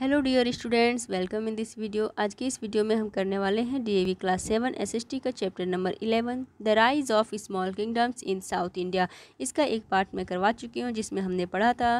Hello dear students welcome in this video आज की इस वीडियो में हम करने वाले हैं डीएवी क्लास सेवन एसएसटी का chapter number eleven the rise of small kingdoms in South India इसका एक पार्ट मैं करवा चुकी हूँ जिसमें हमने पढ़ा था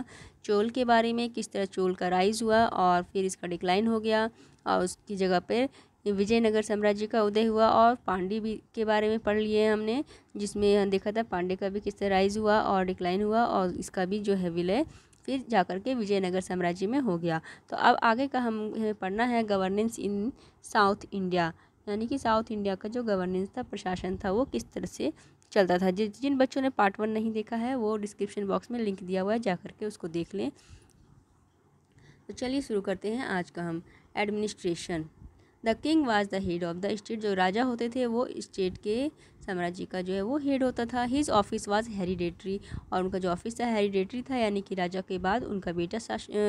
चोल के बारे में किस तरह चोल का राइज हुआ और फिर इसका डिक्लाइन हो गया और उसकी जगह पर विजयनगर साम्राज्य का उदय हुआ और पांडे भी के बारे में पढ़ लिए हमने जिसमें देखा था पांडे का भी किस तरह राइज हुआ और डिक्लाइन हुआ और इसका भी जो है विलय फिर जाकर के विजयनगर साम्राज्य में हो गया तो अब आगे का हम हमें पढ़ना है गवर्नेंस इन साउथ इंडिया यानी कि साउथ इंडिया का जो गवर्नेंस था प्रशासन था वो किस तरह से चलता था जिन बच्चों ने पार्ट वन नहीं देखा है वो डिस्क्रिप्शन बॉक्स में लिंक दिया हुआ है जाकर के उसको देख लें तो चलिए शुरू करते हैं आज का हम administration the king was the head of the state जो राजा होते थे वो स्टेट के साम्राज्य का जो है वो हेड होता था हिज ऑफिस वाज हेरिडेटरी और उनका जो ऑफिस था हेरिडेटरी था यानी कि राजा के बाद उनका बेटा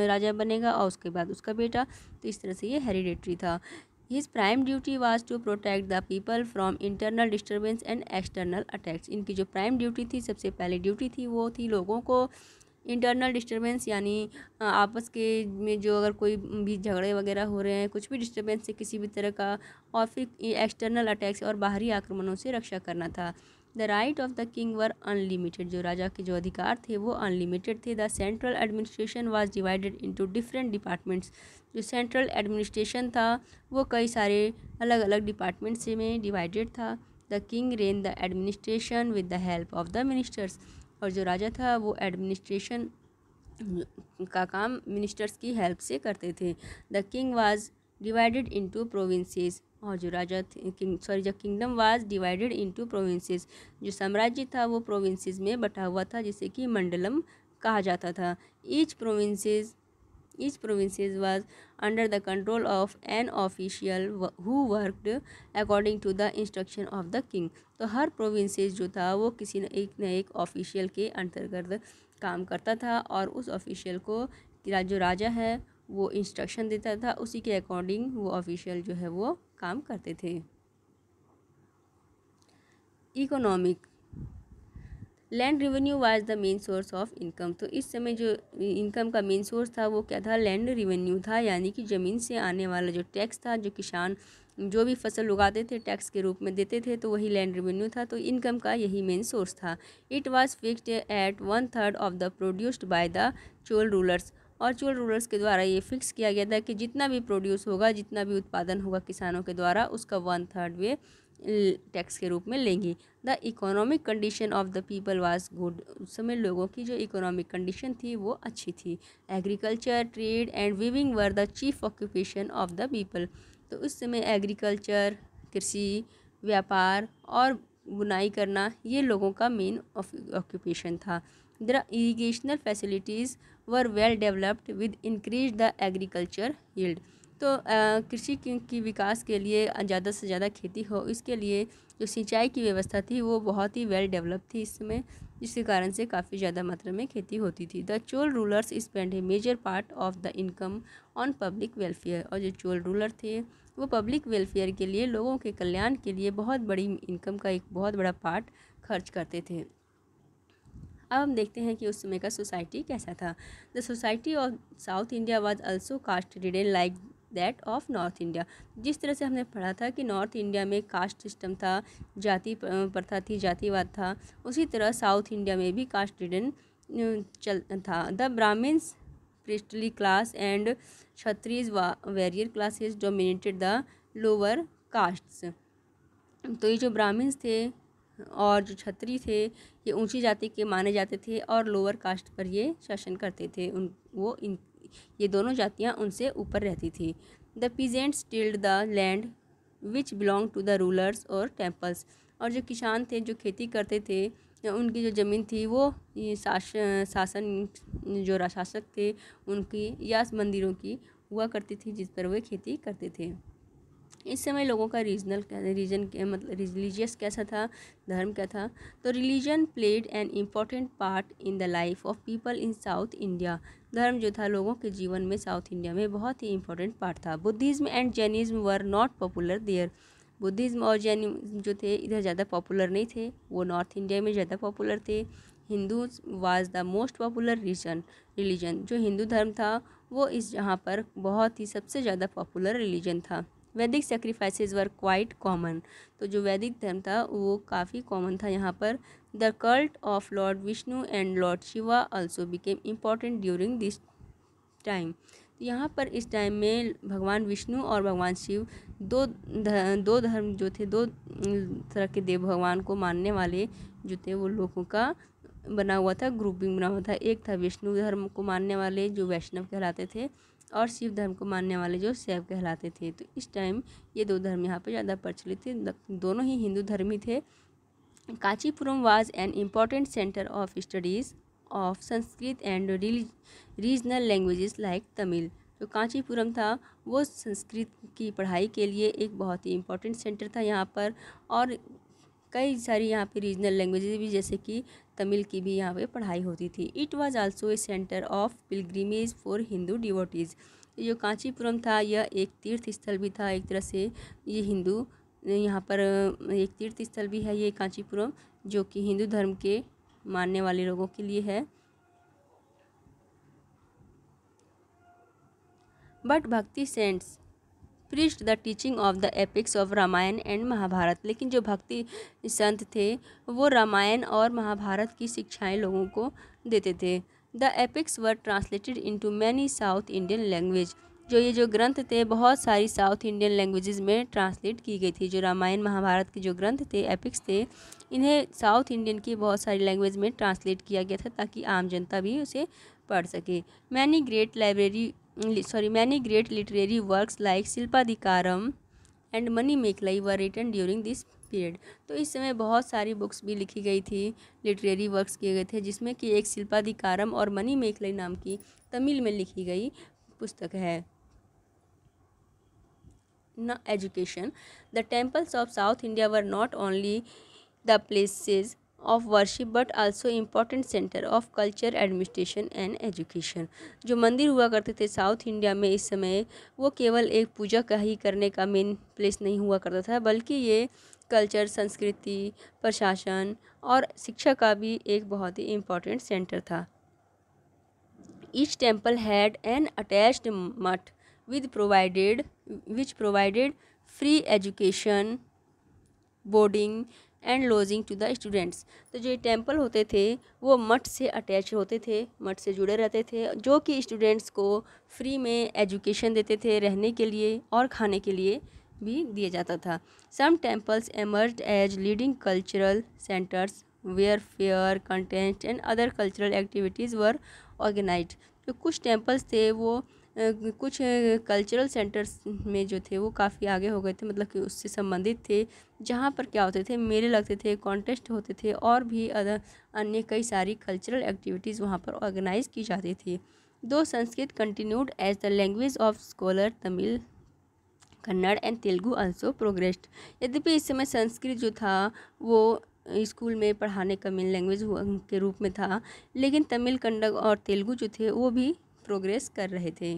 राजा बनेगा और उसके बाद उसका बेटा तो इस तरह से ये हेरिडेटरी था his prime duty was to protect the people from internal disturbance and external attacks इनकी जो प्राइम ड्यूटी थी सबसे पहले ड्यूटी थी वो थी लोगों को इंटरनल डिस्टर्बेंस यानी आपस के में जो अगर कोई भी झगड़े वगैरह हो रहे हैं कुछ भी डिस्टर्बेंस से किसी भी तरह का और फिर एक्सटर्नल अटैक्स और बाहरी आक्रमणों से रक्षा करना था the right of the king were unlimited जो राजा के जो अधिकार थे वो अनलिमिटेड थे the central administration was divided into different departments जो सेंट्रल एडमिनिस्ट्रेशन था वो कई सारे अलग अलग डिपार्टमेंट्स में डिवाइडेड था the king ran the administration with the help of the ministers और जो राजा था वो एडमिनिस्ट्रेशन का काम मिनिस्टर्स की हेल्प से करते थे the king was divided into provinces और जो राजा किंग सॉरी जो kingdom was divided into provinces जो साम्राज्य था वो प्रोविंसेस में बटा हुआ था जिसे कि मंडलम कहा जाता था each provinces Each provinces was under the control of an official who worked according to the instruction of the king. तो हर provinces जो था वो किसी न एक न एक official के अंतर्गत काम करता था और उस official को जो राजा है वो instruction देता था उसी के according वो official जो है वो काम करते थे economic land revenue was the main source of income तो इस समय जो इनकम का मेन सोर्स था वो क्या था लैंड रिवेन्यू था यानी कि ज़मीन से आने वाला जो टैक्स था जो किसान जो भी फसल उगाते थे टैक्स के रूप में देते थे तो वही लैंड रिवेन्यू था तो इनकम का यही मेन सोर्स था it was fixed at one third of the produced by the Chola rulers और चोल रूलर्स के द्वारा ये फिक्स किया गया था कि जितना भी प्रोड्यूस होगा जितना भी उत्पादन होगा किसानों के द्वारा उसका वन थर्ड वे टैक्स के रूप में लेंगी the economic condition of the people was good उस समय लोगों की जो इकोनॉमिक कंडीशन थी वो अच्छी थी agriculture trade and weaving were the chief occupation of the people तो उस समय एग्रीकल्चर कृषि व्यापार और बुनाई करना ये लोगों का मेन ऑक्यूपेशन था the irrigational facilities were well developed with increase the agriculture yield तो कृषि की विकास के लिए ज़्यादा से ज़्यादा खेती हो इसके लिए जो सिंचाई की व्यवस्था थी वो बहुत ही वेल डेवलप थी इस समय जिसके कारण से काफ़ी ज़्यादा मात्रा में खेती होती थी the Chola rulers spend a major part of the income on public welfare और जो चोल रूलर थे वो पब्लिक वेलफेयर के लिए लोगों के कल्याण के लिए बहुत बड़ी इनकम का एक बहुत बड़ा पार्ट खर्च करते थे अब हम देखते हैं कि उस समय का सोसाइटी कैसा था the society of South India was also caste ridden like that of North India जिस तरह से हमने पढ़ा था कि नॉर्थ इंडिया में कास्ट सिस्टम था जाति प्रथा थी जातिवाद था उसी तरह साउथ इंडिया में भी कास्ट रिडन चल था the Brahmins priestly class and Kshatriyas warrior classes dominated the lower caste तो ये जो ब्राह्मण्स थे और जो छत्री थे ये ऊंची जाति के माने जाते थे और लोअर कास्ट पर ये शासन करते थे उन वो इन ये दोनों जातियाँ उनसे ऊपर रहती थी the peasants tilled the land which belong to the rulers और टेम्पल्स और जो किसान थे जो खेती करते थे उनकी जो ज़मीन थी वो शासन शासन जो शासक थे उनकी या मंदिरों की हुआ करती थी जिस पर वे खेती करते थे इस समय लोगों का रीजनल रीजन मतलब रिलीजियस कैसा था धर्म क्या था तो religion played an important part in the life of people in South India धर्म जो था लोगों के जीवन में साउथ इंडिया में बहुत ही इंपॉर्टेंट पार्ट था Buddhism and Jainism were not popular there Buddhism और जैनिज़्म जो थे इधर ज़्यादा पॉपुलर नहीं थे वो नॉर्थ इंडिया में ज़्यादा पॉपुलर थे Hindu was the most popular region religion जो हिंदू धर्म था वो इस यहाँ पर बहुत ही सबसे ज़्यादा पॉपुलर रिलीजन था वैदिक सेक्रीफाइसेज वर क्वाइट कॉमन तो जो वैदिक धर्म था वो काफ़ी कॉमन था यहाँ पर the cult of lord Vishnu and lord Shiva also became important during this time तो यहाँ पर इस टाइम में भगवान विष्णु और भगवान शिव दो दो धर्म जो थे दो तरह के देव भगवान को मानने वाले जो थे वो लोगों का बना हुआ था ग्रुपिंग बना हुआ था एक था विष्णु धर्म को मानने वाले जो वैष्णव कहलाते थे और शिव धर्म को मानने वाले जो शैव कहलाते थे तो इस टाइम ये दो धर्म यहाँ पे ज़्यादा प्रचलित थे दोनों ही हिंदू धर्म ही थे Kanchipuram was an important centre of studies of Sanskrit and regional languages like Tamil जो कांचीपुरम था वो संस्कृत की पढ़ाई के लिए एक बहुत ही इम्पोर्टेंट सेंटर था यहाँ पर और कई सारी यहाँ पे रीजनल लैंग्वेजेज भी जैसे कि तमिल की भी यहाँ पे पढ़ाई होती थी it was also a centre of pilgrimage for Hindu devotees जो कांचीपुरम था यह एक तीर्थ स्थल भी था एक तरह से ये हिंदू यहाँ पर एक तीर्थ स्थल भी है ये कांचीपुरम जो कि हिंदू धर्म के मानने वाले लोगों के लिए है but bhakti saints preached the teaching of the epics of Ramayana and Mahabharata लेकिन जो भक्ति संत थे वो रामायण और महाभारत की शिक्षाएं लोगों को देते थे the epics were translated into many South Indian language जो ये जो ग्रंथ थे बहुत सारी साउथ इंडियन लैंग्वेजेस में ट्रांसलेट की गई थी जो रामायण महाभारत के जो ग्रंथ थे एपिक्स थे इन्हें साउथ इंडियन की बहुत सारी लैंग्वेज में ट्रांसलेट किया गया था ताकि आम जनता भी उसे पढ़ सके many great library sorry many great literary works like Silappadikaram and Manimekalai were written during this period तो इस समय बहुत सारी बुक्स भी लिखी गई थी लिटरेरी वर्क्स किए गए थे जिसमें कि एक शिल्पाधिकारम और मनी मेकलाई नाम की तमिल में लिखी गई पुस्तक है education the temples of South India were not only the places of worship but also important centre of culture administration and education जो मंदिर हुआ करते थे साउथ इंडिया में इस समय वो केवल एक पूजा का ही करने का मेन प्लेस नहीं हुआ करता था बल्कि ये कल्चर संस्कृति प्रशासन और शिक्षा का भी एक बहुत ही इम्पॉर्टेंट सेंटर था each temple had an attached math with provided which provided free education boarding and lodging to the students तो जो टेम्पल होते थे वो मठ से अटैच होते थे मठ से जुड़े रहते थे जो कि स्टूडेंट्स को फ्री में एजुकेशन देते थे रहने के लिए और खाने के लिए भी दिया जाता था some temples emerge as leading cultural centres where fair content and other cultural activities were organise कुछ टेम्पल्स थे वो कुछ कल्चरल सेंटर्स में जो थे वो काफ़ी आगे हो गए थे मतलब कि उससे संबंधित थे जहाँ पर क्या होते थे मेले लगते थे कॉन्टेस्ट होते थे और भी अन्य कई सारी कल्चरल एक्टिविटीज़ वहाँ पर ऑर्गेनाइज की जाती थी though Sanskrit continued as the language of scholar Tamil Kannada and Telugu also progressed यद्यपि इस समय संस्कृत जो था वो स्कूल में पढ़ाने का मेन लैंग्वेज के रूप में था लेकिन तमिल कन्नड़ और तेलुगु जो थे वो भी प्रोग्रेस कर रहे थे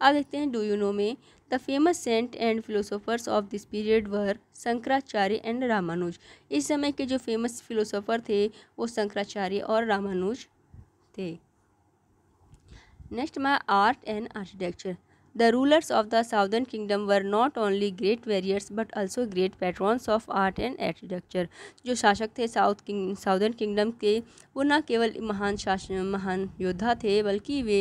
आप देखते हैं डू यू नो में the famous saint and philosophers of this period were Shankaracharya and Ramanuja इस समय के जो फेमस फिलोसोफर थे वो शंकराचार्य और रामानुज थे next my art and architecture the rulers of the southern kingdom were not only great warriors but also great patrons of art and architecture जो शासक थे साउथ किंग साउदर्न किंगडम के वो न केवल महान शासन महान योद्धा थे बल्कि वे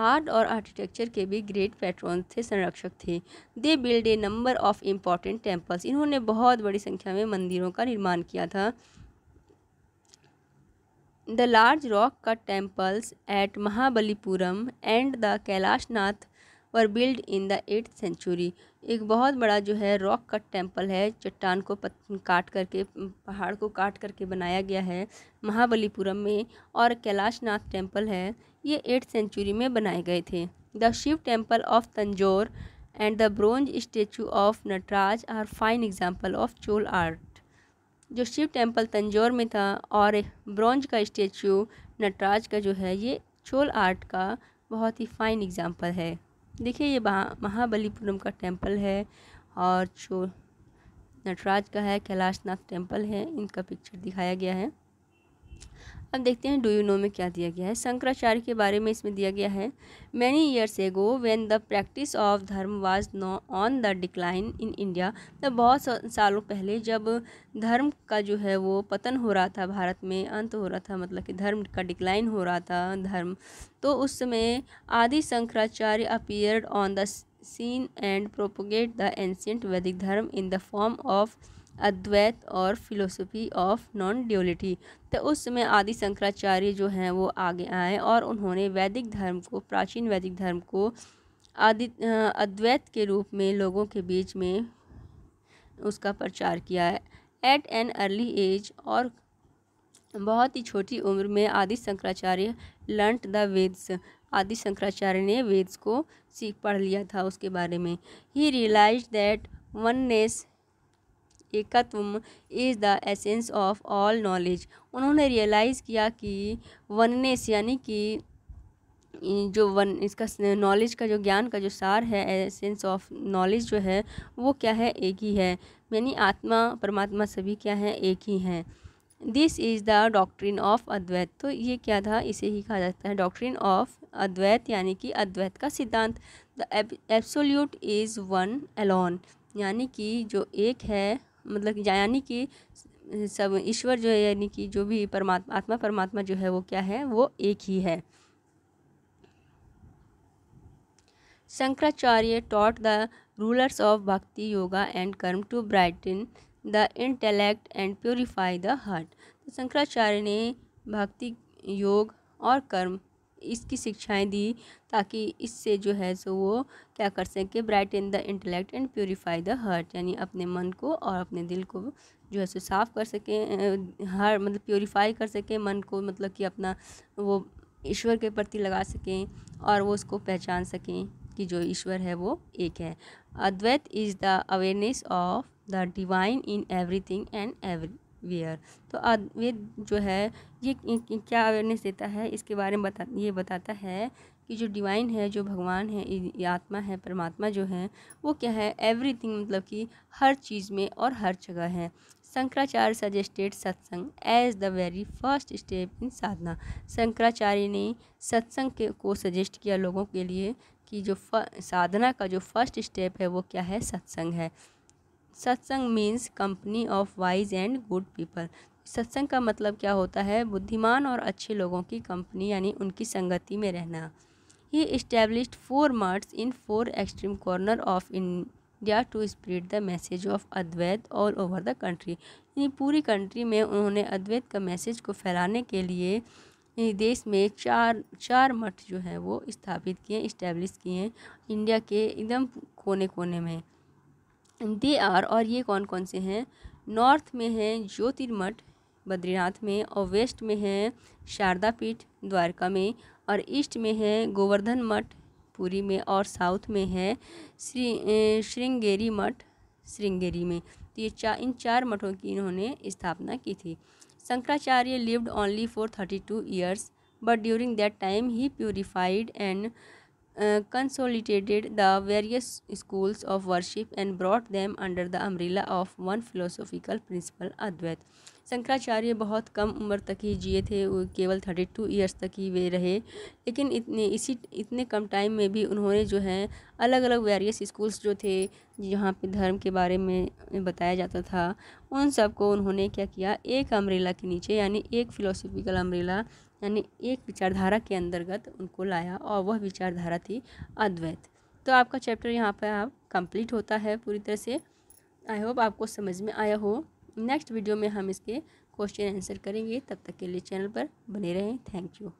आर्ट और आर्किटेक्चर के भी ग्रेट पैट्रॉन थे संरक्षक थे they build a number of important temples इन्होंने बहुत बड़ी संख्या में मंदिरों का निर्माण किया था the large rock cut temples at Mahabalipuram and the Kailashnath were build in the eight century एक बहुत बड़ा जो है रॉक का टेम्पल है चट्टान को पत, काट करके पहाड़ को काट करके बनाया गया है महाबलीपुरम में और कैलाशनाथ टेम्पल है ये एट्थ सेंचुरी में बनाए गए थे the Shiva temple of Tanjore and the bronze statue of Nataraja are fine example of Chola art जो शिव टेम्पल तंजोर में था और ब्रोंज का स्टेचू नटराज का जो है ये चोल आर्ट का बहुत ही फाइन एग्ज़ाम्पल है देखिए ये महाबलीपुरम का टेम्पल है और चोल नटराज का है कैलाशनाथ टेम्पल है इनका पिक्चर दिखाया गया है अब देखते हैं डू यू नो में क्या दिया गया है शंकराचार्य के बारे में इसमें दिया गया है many years ago when the practice of dharma was now on the decline in India तो बहुत सालों पहले जब धर्म का जो है वो पतन हो रहा था भारत में अंत हो रहा था मतलब कि धर्म का डिक्लाइन हो रहा था धर्म तो उस समय Adi Shankaracharya appeared on the scene and propagate the ancient Vedic dharma in the form of Advaita और फिलोसफी ऑफ नॉन ड्यूलिटी तो उस समय आदि शंकराचार्य जो हैं वो आगे आए और उन्होंने वैदिक धर्म को प्राचीन वैदिक धर्म को आदि अद्वैत के रूप में लोगों के बीच में उसका प्रचार किया है एट एन अर्ली एज और बहुत ही छोटी उम्र में आदि शंकराचार्य लर्नट द वेद्स आदि शंकराचार्य ने वेद्स को सीख पढ़ लिया था उसके बारे में ही रियलाइज दैट वननेस एकत्व is the essence of all knowledge उन्होंने रियलाइज़ किया कि वननेस यानी कि जो वन इसका नॉलेज का जो ज्ञान का जो सार है एसेंस ऑफ नॉलेज जो है वो क्या है एक ही है यानी आत्मा परमात्मा सभी क्या है एक ही हैं this is the doctrine of Advaita तो ये क्या था इसे ही कहा जाता है डॉक्ट्रिन ऑफ अद्वैत यानी कि अद्वैत का सिद्धांत the absolute is one alone यानी कि जो एक है मतलब यानी कि सब ईश्वर जो है यानी कि जो भी परमात्मा आत्मा परमात्मा जो है वो क्या है वो एक ही है Shankaracharya taught the rulers of bhakti yoga and karma to brighten the intellect and purify the heart Shankaracharya ने भक्ति योग और कर्म इसकी शिक्षाएं दी ताकि इससे जो है सो वो क्या कर सके brighten the intellect and purify the heart यानी अपने मन को और अपने दिल को जो है सो साफ़ कर सकें हर मतलब प्योरीफाई कर सकें मन को मतलब कि अपना वो ईश्वर के प्रति लगा सकें और वो उसको पहचान सकें कि जो ईश्वर है वो एक है Advaita is the awareness of the divine in everything and everywhere तो ये जो है ये क्या अवेयरनेस देता है इसके बारे में बता ये बताता है कि जो डिवाइन है जो भगवान है आत्मा है परमात्मा जो है वो क्या है एवरीथिंग मतलब कि हर चीज़ में और हर जगह है Shankaracharya suggested satsang as the very first step in sadhana Shankaracharya ने सत्संग के को सजेस्ट किया लोगों के लिए कि जो साधना का जो फर्स्ट स्टेप है वो क्या है सत्संग है satsang means company of wise and good people सत्संग का मतलब क्या होता है बुद्धिमान और अच्छे लोगों की कंपनी यानी उनकी संगति में रहना ही established four maths in four extreme corner of India to spread the message of Advaita all over the country यानी पूरी कंट्री में उन्होंने अद्वैत का मैसेज को फैलाने के लिए देश में चार चार मठ जो है वो स्थापित किए इस्टेब्लिश किए हैं इंडिया के एकदम कोने कोने में दे आर और ये कौन कौन से हैं नॉर्थ में है ज्योतिर्मठ बद्रीनाथ में और वेस्ट में है शारदा पीठ द्वारका में और ईस्ट में है गोवर्धन मठ पुरी में और साउथ में है श्री श्रृंगेरी मठ श्रृंगेरी में तो ये चार इन चार मठों की इन्होंने स्थापना की थी Shankaracharya lived only for thirty two years but during that time he purified and Uh, consolidated the various schools of worship and brought them under the umbrella of one philosophical principle Advaita Shankaracharya बहुत कम उम्र तक ही जिए थे केवल थर्टी टू ईयर्स तक ही वे रहे लेकिन इतने इसी इतने कम टाइम में भी उन्होंने जो है अलग अलग वेरियस स्कूल्स जो थे जहाँ पे धर्म के बारे में बताया जाता था उन सबको उन्होंने क्या किया एक अम्ब्रेला के नीचे यानी एक फ़िलोसफिकल अम्ब्रेला यानी एक विचारधारा के अंतर्गत उनको लाया और वह विचारधारा थी अद्वैत तो आपका चैप्टर यहाँ पर आप कंप्लीट होता है पूरी तरह से आई होप आपको समझ में आया हो नेक्स्ट वीडियो में हम इसके क्वेश्चन आंसर करेंगे तब तक के लिए चैनल पर बने रहें थैंक यू